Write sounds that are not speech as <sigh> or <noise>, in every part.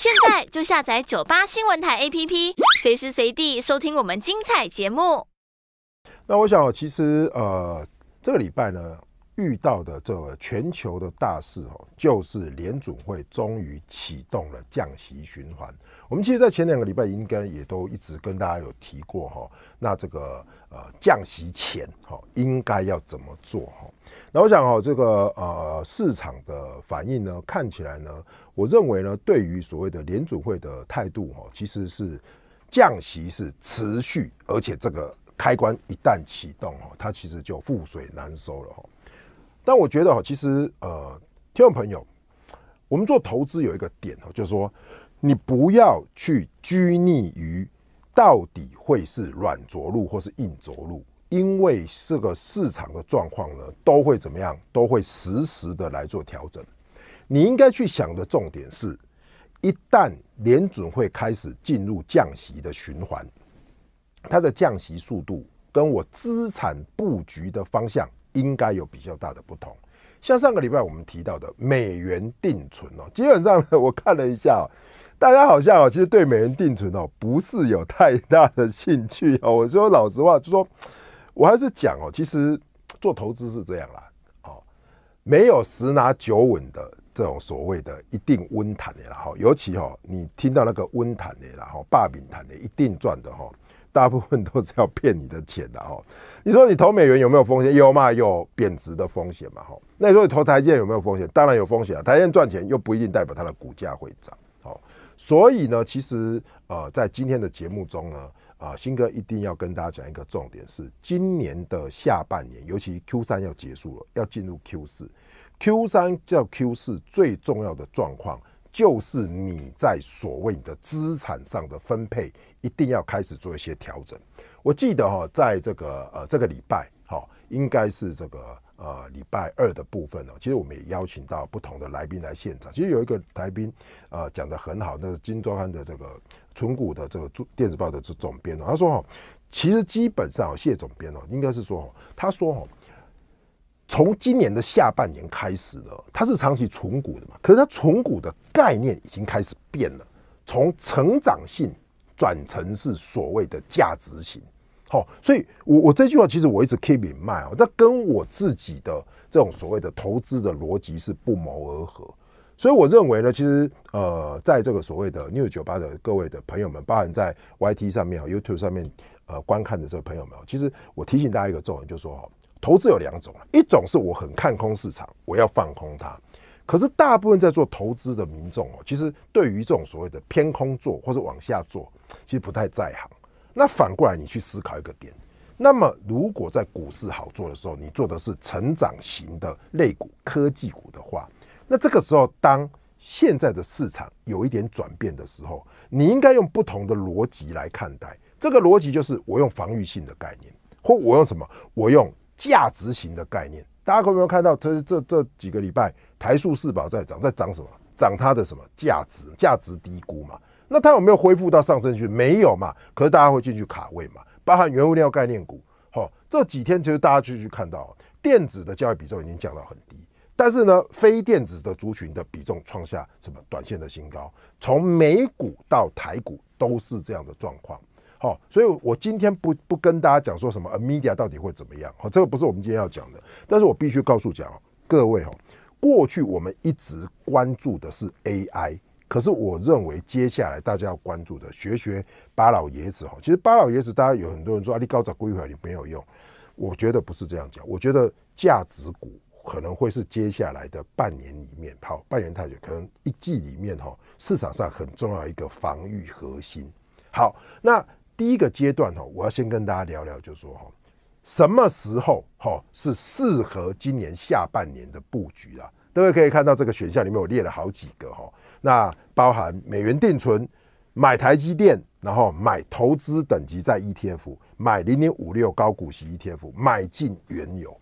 现在就下载九八新闻台 APP，随时随地收听我们精彩节目。那我想，其实呃，这个礼拜呢。遇到的这全球的大事哦，就是联准会终于启动了降息循环。我们其实，在前两个礼拜应该也都一直跟大家有提过哈。那这个呃降息前哈，应该要怎么做哈？那我想哈，这个呃市场的反应呢，看起来呢，我认为呢，对于所谓的联准会的态度哈，其实是降息是持续，而且这个开关一旦启动哈，它其实就覆水难收了哈。那我觉得哈，其实呃，听众朋友，我们做投资有一个点哦，就是说你不要去拘泥于到底会是软着陆或是硬着陆，因为这个市场的状况呢，都会怎么样，都会实时的来做调整。你应该去想的重点是，一旦联准会开始进入降息的循环，它的降息速度跟我资产布局的方向。应该有比较大的不同，像上个礼拜我们提到的美元定存哦，基本上我看了一下，大家好像哦，其实对美元定存哦不是有太大的兴趣哦。我说老实话，就说我还是讲哦，其实做投资是这样啦，哦，没有十拿九稳的这种所谓的一定温谈的哈，尤其哈，你听到那个温谈的啦，后霸屏谈的一定赚的哈。大部分都是要骗你的钱的哈。你说你投美元有没有风险？有嘛，有贬值的风险嘛哈。那你说你投台积电有没有风险？当然有风险啊，台积电赚钱又不一定代表它的股价会涨。好，所以呢，其实呃，在今天的节目中呢，啊，新哥一定要跟大家讲一个重点是，今年的下半年，尤其 Q 三要结束了，要进入 Q 四。Q 三叫 Q 四最重要的状况。就是你在所谓的资产上的分配，一定要开始做一些调整。我记得哈，在这个呃这个礼拜哈，应该是这个呃礼拜二的部分呢。其实我们也邀请到不同的来宾来现场。其实有一个来宾呃讲的很好，那是金周刊的这个纯股的这个电子报的总编哦。他说哈，其实基本上谢总编哦，应该是说哦，他说哦。从今年的下半年开始呢，它是长期存股的嘛，可是它存股的概念已经开始变了，从成长性转成是所谓的价值型，好，所以我我这句话其实我一直 keep 明白哦，那跟我自己的这种所谓的投资的逻辑是不谋而合，所以我认为呢，其实呃，在这个所谓的 New 九八的各位的朋友们，包含在 YT 上面啊、YouTube 上面呃观看的这个朋友们，其实我提醒大家一个重点，就说。投资有两种一种是我很看空市场，我要放空它。可是大部分在做投资的民众哦，其实对于这种所谓的偏空做或者往下做，其实不太在行。那反过来你去思考一个点，那么如果在股市好做的时候，你做的是成长型的类股、科技股的话，那这个时候当现在的市场有一点转变的时候，你应该用不同的逻辑来看待。这个逻辑就是我用防御性的概念，或我用什么？我用。价值型的概念，大家有没有看到？这这这几个礼拜，台塑、四宝在涨，在涨什么？涨它的什么价值？价值低估嘛？那它有没有恢复到上升去？没有嘛？可是大家会进去卡位嘛？包含原物料概念股，哈，这几天其实大家继续看到，电子的交易比重已经降到很低，但是呢，非电子的族群的比重创下什么短线的新高？从美股到台股都是这样的状况。好，所以我今天不不跟大家讲说什么 m e d i a 到底会怎么样？好，这个不是我们今天要讲的。但是我必须告诉讲哦，各位哦，过去我们一直关注的是 AI，可是我认为接下来大家要关注的，学学巴老爷子哈。其实巴老爷子，大家有很多人说阿里高早归回来没有用，我觉得不是这样讲。我觉得价值股可能会是接下来的半年里面，好，半年太久，可能一季里面哈，市场上很重要一个防御核心。好，那。第一个阶段哈，我要先跟大家聊聊，就说哈，什么时候哈是适合今年下半年的布局啊？各位可以看到这个选项里面我列了好几个哈，那包含美元定存、买台积电，然后买投资等级在 ETF、买零点五六高股息 ETF、买进原油。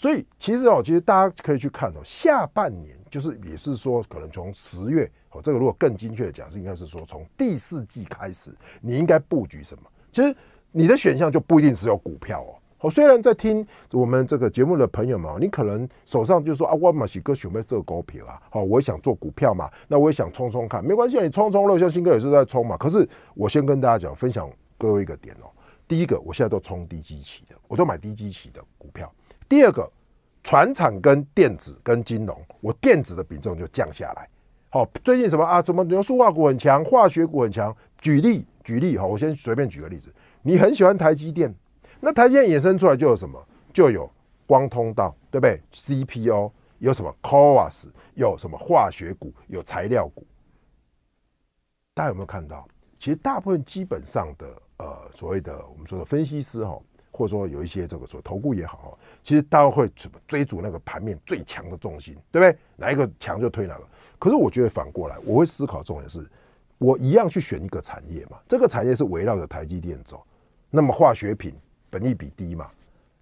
所以其实哦，其实大家可以去看哦，下半年就是也是说，可能从十月哦，这个如果更精确的讲，是应该是说从第四季开始，你应该布局什么？其实你的选项就不一定只有股票哦。哦，虽然在听我们这个节目的朋友们，你可能手上就说啊，我买几个准备做股票啊，好，我也想做股票嘛，那我也想冲冲看，没关系，你冲冲喽，像新哥也是在冲嘛。可是我先跟大家讲，分享各位一个点哦。第一个，我现在都冲低基期的，我都买低基期的股票。第二个，船厂跟电子跟金融，我电子的比重就降下来。好，最近什么啊？怎么牛塑化股很强，化学股很强？举例举例，哈，我先随便举个例子。你很喜欢台积电，那台积电衍生出来就有什么？就有光通道，对不对 c p o 有什么？Coas 有什么？化学股有材料股。大家有没有看到？其实大部分基本上的呃所谓的我们说的分析师哈。或者说有一些这个说头部也好其实大家会怎么追逐那个盘面最强的重心，对不对？哪一个强就推哪个。可是我觉得反过来，我会思考重点是，我一样去选一个产业嘛。这个产业是围绕着台积电走，那么化学品本益比低嘛，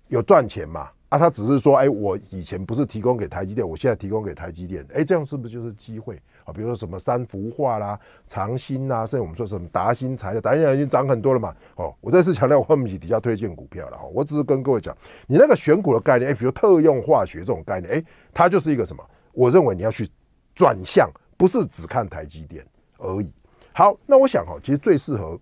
有赚钱嘛？啊，他只是说，哎，我以前不是提供给台积电，我现在提供给台积电，哎，这样是不是就是机会啊？比如说什么三幅化啦、长兴啦，甚至我们说什么达新材料，达新材料已经涨很多了嘛？哦，我再次强调，我们比起底下推荐股票了哈，我只是跟各位讲，你那个选股的概念，哎，比如特用化学这种概念，哎，它就是一个什么？我认为你要去转向，不是只看台积电而已。好，那我想哈，其实最适合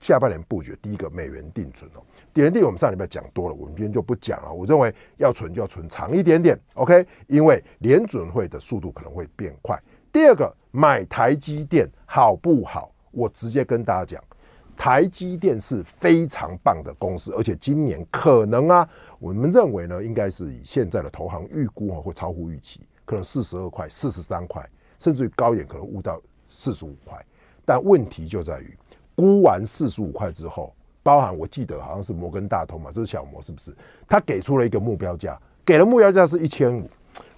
下半年布局第一个美元定存哦。点力我们上礼拜讲多了，我们今天就不讲了。我认为要存就要存长一点点，OK？因为联准会的速度可能会变快。第二个，买台积电好不好？我直接跟大家讲，台积电是非常棒的公司，而且今年可能啊，我们认为呢，应该是以现在的投行预估啊，会超乎预期，可能四十二块、四十三块，甚至于高点可能悟到四十五块。但问题就在于，估完四十五块之后。包含我记得好像是摩根大通嘛，就是小摩是不是？他给出了一个目标价，给了目标价是一千五。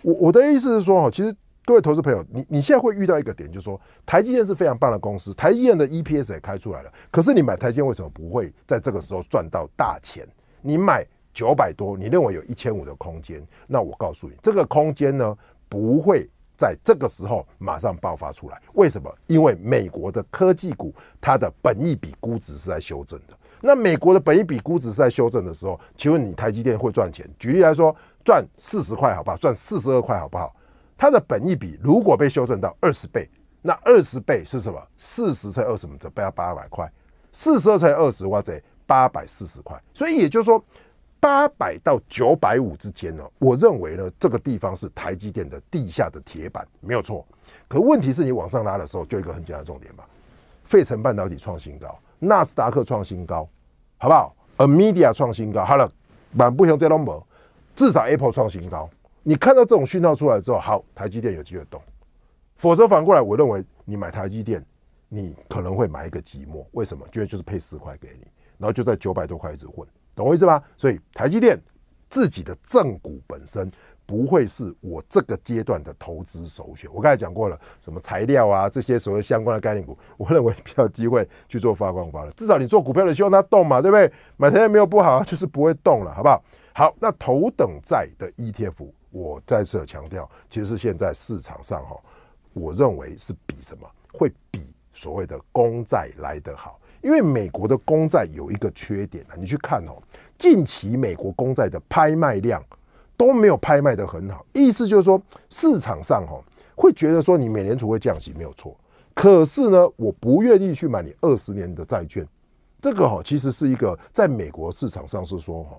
我我的意思是说哈，其实各位投资朋友，你你现在会遇到一个点，就是说台积电是非常棒的公司，台积电的 EPS 也开出来了。可是你买台积电为什么不会在这个时候赚到大钱？你买九百多，你认为有一千五的空间？那我告诉你，这个空间呢不会在这个时候马上爆发出来。为什么？因为美国的科技股它的本益比估值是在修正的。那美国的本益比估值是在修正的时候，请问你台积电会赚钱？举例来说，赚四十块，好不好？赚四十二块，好不好？它的本益比如果被修正到二十倍，那二十倍是什么？四十乘二十么？要八百块，四十二乘二十哇，塞，八百四十块。所以也就是说，八百到九百五之间呢，我认为呢，这个地方是台积电的地下的铁板，没有错。可问题是你往上拉的时候，就一个很简单的重点吧：费城半导体创新高，纳斯达克创新高。好不好？A media 创新高，好了，满不行再弄么？至少 Apple 创新高。你看到这种讯号出来之后，好，台积电有机会动。否则反过来，我认为你买台积电，你可能会买一个寂寞。为什么？因为就是配十块给你，然后就在九百多块一直混，懂我意思吧？所以台积电自己的正股本身。不会是我这个阶段的投资首选。我刚才讲过了，什么材料啊，这些所谓相关的概念股，<laughs> 我认为比较机会去做发光发热。至少你做股票的希望它动嘛，对不对？买它料没有不好，就是不会动了，好不好？好，那头等债的 ETF，我再次强调，其实现在市场上哈，我认为是比什么会比所谓的公债来得好，因为美国的公债有一个缺点啊，你去看哦，近期美国公债的拍卖量。都没有拍卖的很好，意思就是说市场上哈会觉得说你美联储会降息没有错，可是呢我不愿意去买你二十年的债券，这个哈其实是一个在美国市场上是说哈，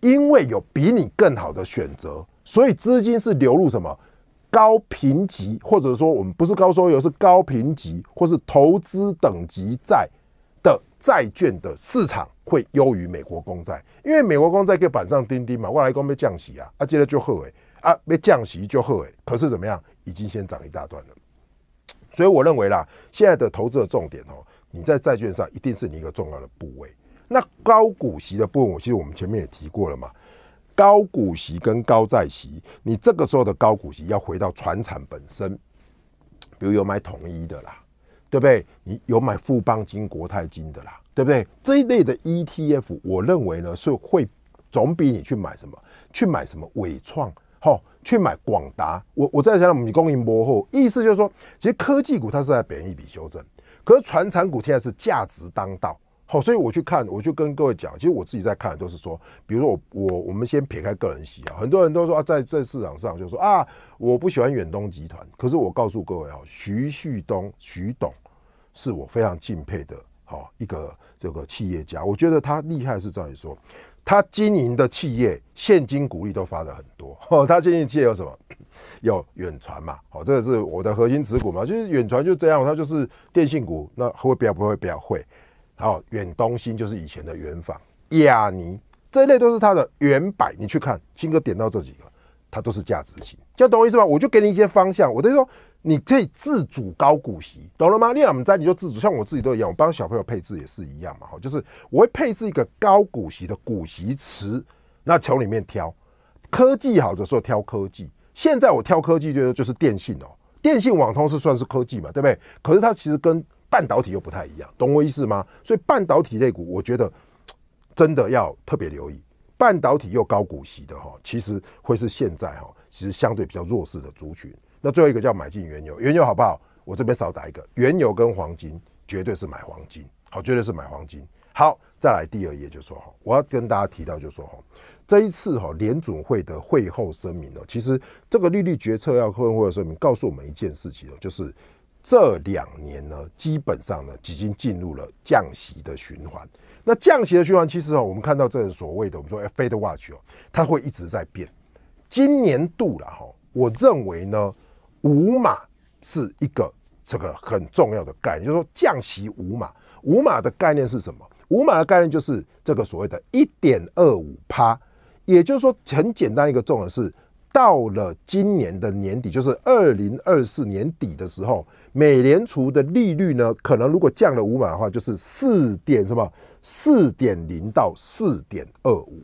因为有比你更好的选择，所以资金是流入什么高评级或者说我们不是高收益是高评级或是投资等级债。债券的市场会优于美国公债，因为美国公债以板上钉钉嘛，外来公被降息啊，啊，接着就吓尾啊，被降息就吓尾，可是怎么样，已经先涨一大段了，所以我认为啦，现在的投资的重点哦，你在债券上一定是你一个重要的部位，那高股息的部分，我其实我们前面也提过了嘛，高股息跟高债息，你这个时候的高股息要回到船产本身，比如有买统一的啦。对不对？你有买富邦金、国泰金的啦，对不对？这一类的 ETF，我认为呢是会总比你去买什么，去买什么伟创，好去买广达。我我再想，我们供应摩后，意思就是说，其实科技股它是在表一笔修正，可是传产股现在是价值当道。好，所以我去看，我就跟各位讲，其实我自己在看，都是说，比如说我我我们先撇开个人喜好，很多人都说啊，在这市场上就说啊，我不喜欢远东集团。可是我告诉各位啊，徐旭东徐董是我非常敬佩的好，一个这个企业家，我觉得他厉害是在于说，他经营的企业现金股利都发的很多。哦，<laughs> 他经营企业有什么？有远传嘛，哦，这个是我的核心持股嘛，就是远传就这样，他就是电信股，那会比较不会比较会。好，远东新就是以前的远房亚尼这一类都是它的原版，你去看，新哥点到这几个，它都是价值型，就懂我意思吧？我就给你一些方向，我就说你可以自主高股息，懂了吗？你要怎么摘你就自主，像我自己都一样，我帮小朋友配置也是一样嘛。哈，就是我会配置一个高股息的股息池，那从里面挑，科技好的时候挑科技，现在我挑科技，就是就是电信哦，电信网通是算是科技嘛，对不对？可是它其实跟半导体又不太一样，懂我意思吗？所以半导体类股，我觉得真的要特别留意。半导体又高股息的哈，其实会是现在哈，其实相对比较弱势的族群。那最后一个叫买进原油，原油好不好？我这边少打一个，原油跟黄金绝对是买黄金，好，绝对是买黄金。好，再来第二页就说哈，我要跟大家提到就说哈，这一次哈联准会的会后声明呢，其实这个利率决策要会后声明告诉我们一件事情哦，就是。这两年呢，基本上呢，已经进入了降息的循环。那降息的循环，其实啊，我们看到这所谓的我们说 Fed Watch 哦，它会一直在变。今年度了哈，我认为呢，五码是一个这个很重要的概念，就是说降息五码。五码的概念是什么？五码的概念就是这个所谓的一点二五趴，也就是说，很简单一个重点是。到了今年的年底，就是二零二四年底的时候，美联储的利率呢，可能如果降了五码的话，就是四点什么，四点零到四点二五，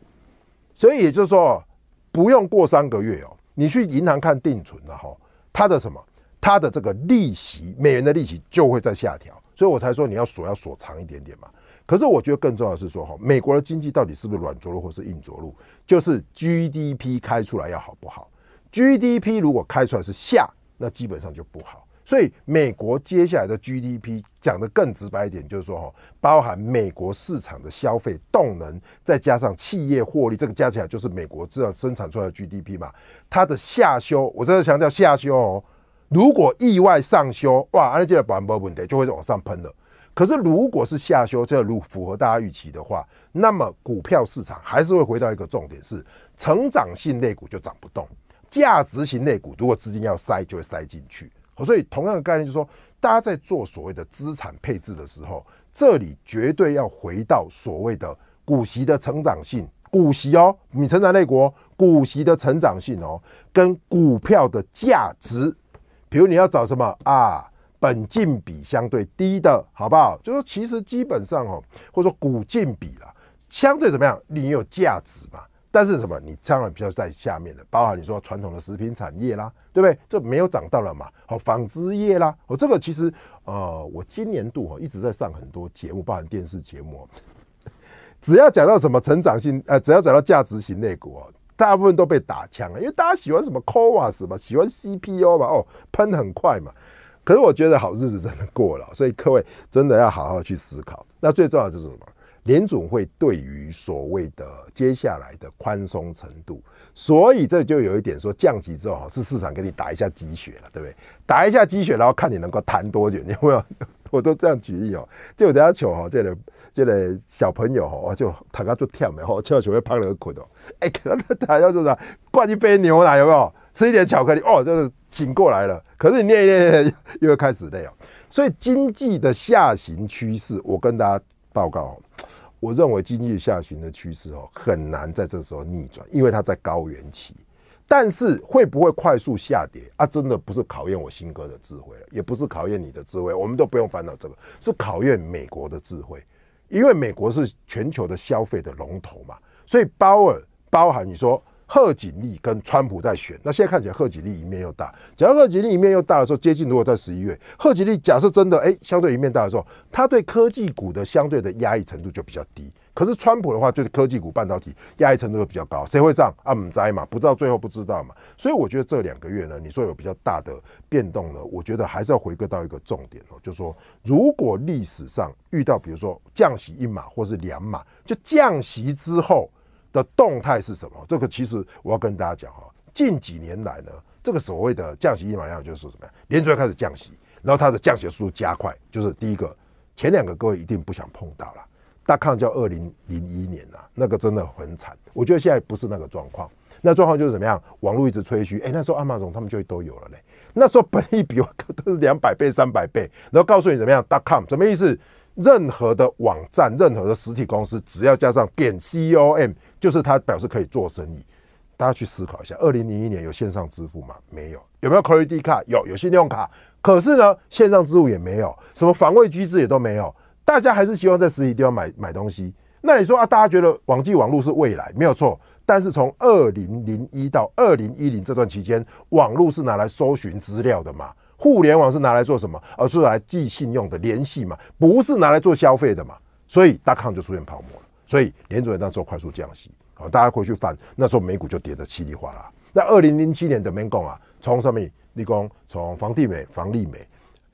所以也就是说，不用过三个月哦，你去银行看定存了哈，它的什么，它的这个利息，美元的利息就会在下调，所以我才说你要锁要锁长一点点嘛。可是我觉得更重要的是说哈，美国的经济到底是不是软着陆或是硬着陆？就是 GDP 开出来要好不好？GDP 如果开出来是下，那基本上就不好。所以美国接下来的 GDP 讲的更直白一点，就是说哈，包含美国市场的消费动能，再加上企业获利，这个加起来就是美国制造生产出来的 GDP 嘛。它的下修，我真的强调下修哦。如果意外上修，哇，而且这百分的问题，就会往上喷了。可是，如果是下修，这如符合大家预期的话，那么股票市场还是会回到一个重点是：成长性类股就涨不动，价值型类股如果资金要塞，就会塞进去。所以，同样的概念就是说，大家在做所谓的资产配置的时候，这里绝对要回到所谓的股息的成长性，股息哦，你成长类股股息的成长性哦，跟股票的价值，比如你要找什么啊？本净比相对低的好不好？就是其实基本上哦，或者说股净比啦，相对怎么样？你有价值嘛？但是什么？你当然比较在下面的，包含你说传统的食品产业啦，对不对？这没有涨到了嘛？好，纺织业啦，哦，这个其实呃，我今年度哦一直在上很多节目，包含电视节目，<laughs> 只要讲到什么成长性呃，只要讲到价值型类股哦，大部分都被打枪了，因为大家喜欢什么 c o s 嘛，喜欢 CPU 嘛，哦，喷很快嘛。可是我觉得好日子真的过了，所以各位真的要好好去思考。那最重要就是什么？联总会对于所谓的接下来的宽松程度，所以这就有一点说降息之后哈，是市场给你打一下鸡血了，对不对？打一下鸡血，然后看你能够弹多久，有没有？<laughs> 我都这样举例哦。就等下求哦，这个这个小朋友哦，就大家就跳嘛，哦，跳起来胖了个捆哦，哎，给他打一下，就是灌一杯牛奶，有没有？吃一点巧克力哦，就是醒过来了。可是你练一练，又开始累哦。所以经济的下行趋势，我跟大家报告，我认为经济下行的趋势哦，很难在这时候逆转，因为它在高原期。但是会不会快速下跌啊？真的不是考验我新哥的智慧，了，也不是考验你的智慧，我们都不用烦恼这个，是考验美国的智慧，因为美国是全球的消费的龙头嘛。所以包尔包含你说。贺锦丽跟川普在选，那现在看起来贺锦丽一面又大。假如贺锦丽一面又大的时候，接近如果在十一月，贺锦丽假设真的哎相对一面大的时候，他对科技股的相对的压抑程度就比较低。可是川普的话，是科技股半导体压抑程度比较高。谁会上？啊，唔猜嘛，不知道最后不知道嘛。所以我觉得这两个月呢，你说有比较大的变动呢，我觉得还是要回归到一个重点哦，就说如果历史上遇到比如说降息一码或是两码，就降息之后。的动态是什么？这个其实我要跟大家讲哈，近几年来呢，这个所谓的降息一码量就是什么呀？联储开始降息，然后它的降息速度加快，就是第一个，前两个各位一定不想碰到了，大抗叫二零零一年呐，那个真的很惨。我觉得现在不是那个状况，那状况就是怎么样？网络一直吹嘘，哎，那时候阿马总他们就都有了嘞，那时候本一比 <laughs> 都是两百倍、三百倍，然后告诉你怎么样 d 抗 c o m 什么意思？任何的网站、任何的实体公司，只要加上点 com。就是他表示可以做生意，大家去思考一下，二零零一年有线上支付吗？没有，有没有 credit card？有，有信用卡。可是呢，线上支付也没有，什么防卫机制也都没有，大家还是希望在实体地方买买东西。那你说啊，大家觉得网际网络是未来，没有错。但是从二零零一到二零一零这段期间，网络是拿来搜寻资料的嘛？互联网是拿来做什么？而是来寄信用的联系嘛？不是拿来做消费的嘛？所以大康就出现泡沫了。所以联储人那时候快速降息，好，大家回去翻，那时候美股就跌得稀里哗啦。那二零零七年怎么讲啊？从什么立功，从房地美、房利美，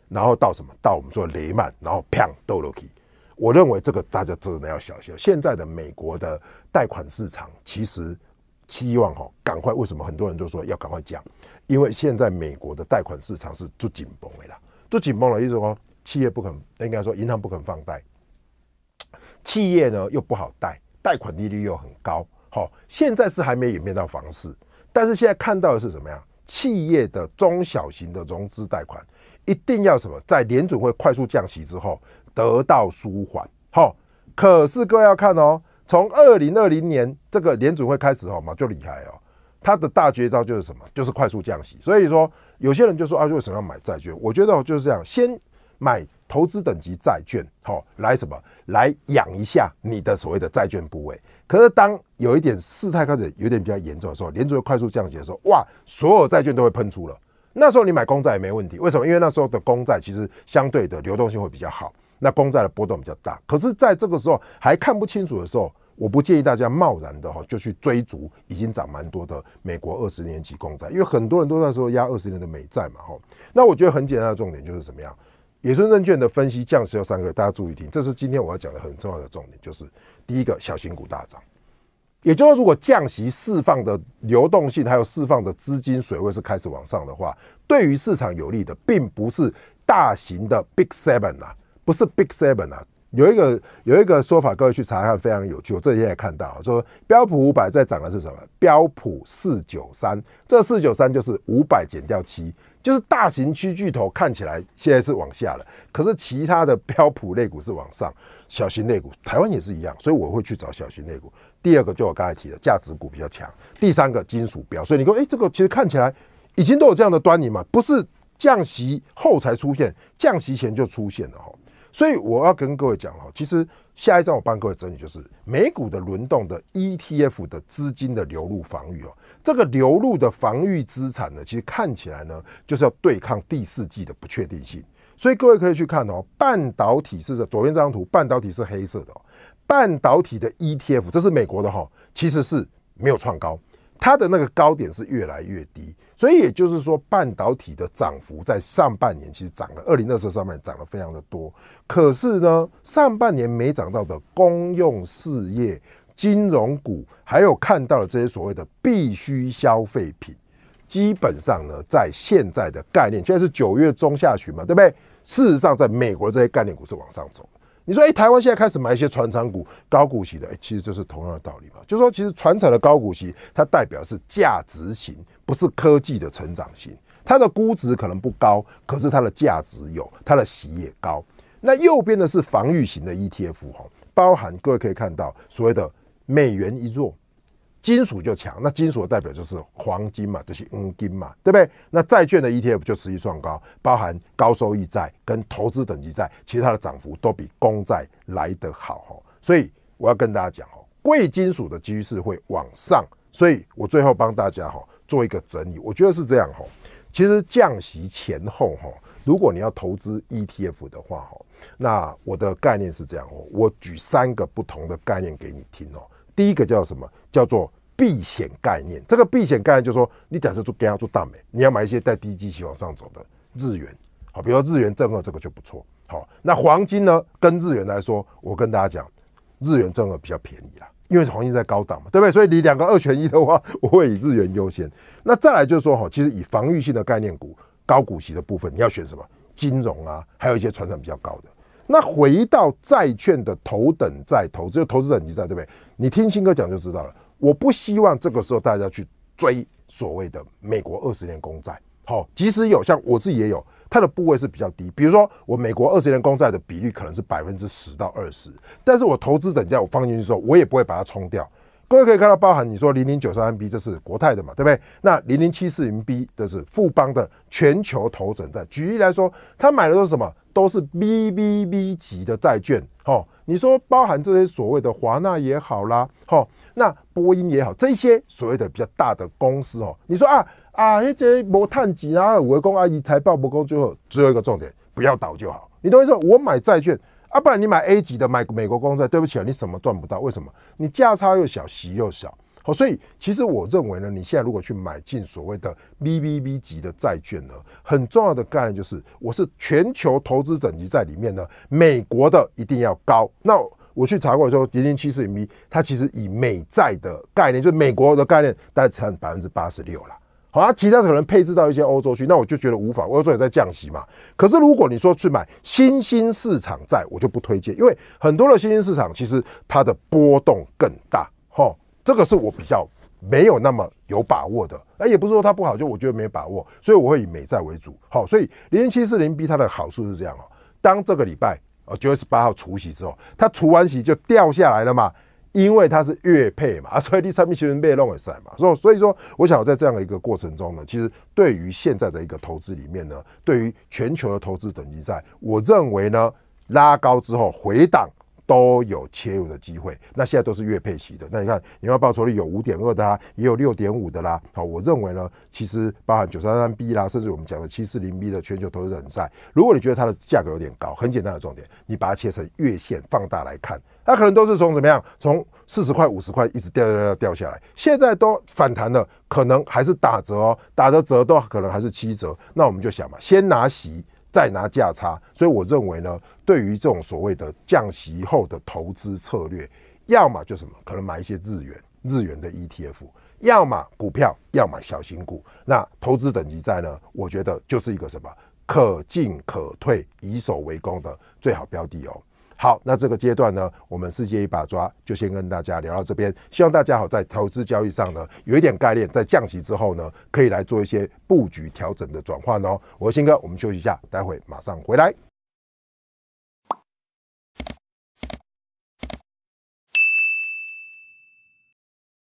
然后到什么，到我们说雷曼，然后砰都落去。我认为这个大家真的要小心。现在的美国的贷款市场其实希望哈，赶快为什么很多人都说要赶快降？因为现在美国的贷款市场是最紧绷啦，最紧绷的意思说企业不肯，应该说银行不肯放贷。企业呢又不好贷，贷款利率又很高。好，现在是还没演变到房市，但是现在看到的是什么呀？企业的中小型的融资贷款一定要什么，在联准会快速降息之后得到舒缓。好，可是各位要看哦，从二零二零年这个联准会开始哦嘛就厉害哦，它的大绝招就是什么？就是快速降息。所以说有些人就说啊，为什么要买债券？我觉得就是这样，先买。投资等级债券，好来什么来养一下你的所谓的债券部位。可是当有一点事态开始有点比较严重的时候，连州会快速降解的时候，哇，所有债券都会喷出了。那时候你买公债也没问题，为什么？因为那时候的公债其实相对的流动性会比较好。那公债的波动比较大，可是在这个时候还看不清楚的时候，我不建议大家贸然的哈就去追逐已经涨蛮多的美国二十年期公债，因为很多人都在说压二十年的美债嘛，哈。那我觉得很简单的重点就是怎么样？野村证券的分析降息有三个大家注意听，这是今天我要讲的很重要的重点，就是第一个，小型股大涨。也就是如果降息释放的流动性还有释放的资金水位是开始往上的话，对于市场有利的，并不是大型的 Big Seven 啊，不是 Big Seven 啊，有一个有一个说法，各位去查看非常有趣，我这几天也看到，说标普五百在涨的是什么？标普四九三，这四九三就是五百减掉七。就是大型区巨头看起来现在是往下了，可是其他的标普类股是往上，小型类股台湾也是一样，所以我会去找小型类股。第二个就我刚才提的价值股比较强，第三个金属标。所以你说，哎，这个其实看起来已经都有这样的端倪嘛，不是降息后才出现，降息前就出现了哈。所以我要跟各位讲哈，其实。下一站我帮各位整理，就是美股的轮动的 ETF 的资金的流入防御哦。这个流入的防御资产呢，其实看起来呢，就是要对抗第四季的不确定性。所以各位可以去看哦，半导体是这左边这张图，半导体是黑色的，半导体的 ETF，这是美国的哈，其实是没有创高，它的那个高点是越来越低。所以也就是说，半导体的涨幅在上半年其实涨了，二零二四上半年涨得非常的多。可是呢，上半年没涨到的公用事业、金融股，还有看到的这些所谓的必需消费品，基本上呢，在现在的概念，现在是九月中下旬嘛，对不对？事实上，在美国这些概念股是往上走。你说，哎，台湾现在开始买一些船厂股、高股息的，哎，其实就是同样的道理嘛。就说，其实船厂的高股息，它代表是价值型，不是科技的成长型。它的估值可能不高，可是它的价值有，它的息也高。那右边的是防御型的 ETF，哈，包含各位可以看到所谓的美元一弱。金属就强，那金属代表就是黄金嘛，这些黄金嘛，对不对？那债券的 ETF 就持续算高，包含高收益债跟投资等级债，其他的涨幅都比公债来得好哈。所以我要跟大家讲哦，贵金属的趋势会往上，所以我最后帮大家哈做一个整理，我觉得是这样哈。其实降息前后哈，如果你要投资 ETF 的话哈，那我的概念是这样哦，我举三个不同的概念给你听哦。第一个叫什么？叫做避险概念。这个避险概念就是说，你假设做跟要做大美，你要买一些带低基期往上走的日元，好，比如日元正二这个就不错。好，那黄金呢？跟日元来说，我跟大家讲，日元正二比较便宜啦，因为黄金在高档嘛，对不对？所以你两个二选一的话，我会以日元优先。那再来就是说，哈，其实以防御性的概念股、高股息的部分，你要选什么？金融啊，还有一些成长比较高的。那回到债券的头等债投资，就投资等级债对不对？你听新哥讲就知道了。我不希望这个时候大家去追所谓的美国二十年公债，好，即使有像我自己也有，它的部位是比较低，比如说我美国二十年公债的比率可能是百分之十到二十，但是我投资等价我放进去时候，我也不会把它冲掉。各位可以看到，包含你说零零九三 m B，这是国泰的嘛，对不对？那零零七四零 B 这是富邦的全球头整债。举例来说，他买的都是什么？都是 B B B 级的债券，哦，你说包含这些所谓的华纳也好啦，哦，那波音也好，这些所谓的比较大的公司哦。你说啊啊，这没钱，然五我工阿姨财报不够，最后只有一个重点，不要倒就好。你懂意思？我买债券。啊，不然你买 A 级的，买美国公债，对不起，啊，你什么赚不到？为什么？你价差又小，息又小，好，所以其实我认为呢，你现在如果去买进所谓的 BBB 级的债券呢，很重要的概念就是，我是全球投资等级在里面呢，美国的一定要高。那我去查过的时候，零零七四零 B，它其实以美债的概念，就是美国的概念，大概占百分之八十六了。好啊，其他可能配置到一些欧洲去，那我就觉得无法。欧洲也在降息嘛。可是如果你说去买新兴市场债，我就不推荐，因为很多的新兴市场其实它的波动更大。哈，这个是我比较没有那么有把握的。哎，也不是说它不好，就我觉得没把握。所以我会以美债为主。好，所以零零七四零 B 它的好处是这样哦，当这个礼拜呃九月十八号除息之后，它除完息就掉下来了嘛。因为它是月配嘛，<laughs> 所以第三名其实被弄解散嘛。所以，所以说，我想在这样的一个过程中呢，其实对于现在的一个投资里面呢，对于全球的投资等级债，我认为呢，拉高之后回档都有切入的机会。那现在都是月配期的，那你看，你要报酬率有五点二的啦，也有六点五的啦。好，我认为呢，其实包含九三三 B 啦，甚至我们讲的七四零 B 的全球投资等级如果你觉得它的价格有点高，很简单的重点，你把它切成月线放大来看。它可能都是从怎么样，从四十块五十块一直掉掉掉掉下来，现在都反弹了，可能还是打折哦，打的折都可能还是七折。那我们就想嘛，先拿息，再拿价差。所以我认为呢，对于这种所谓的降息后的投资策略，要么就什么，可能买一些日元，日元的 ETF，要么股票，要么小型股。那投资等级债呢，我觉得就是一个什么可进可退，以守为攻的最好标的哦。好，那这个阶段呢，我们世界一把抓，就先跟大家聊到这边。希望大家好在投资交易上呢，有一点概念，在降息之后呢，可以来做一些布局调整的转换哦。我是新哥，我们休息一下，待会马上回来。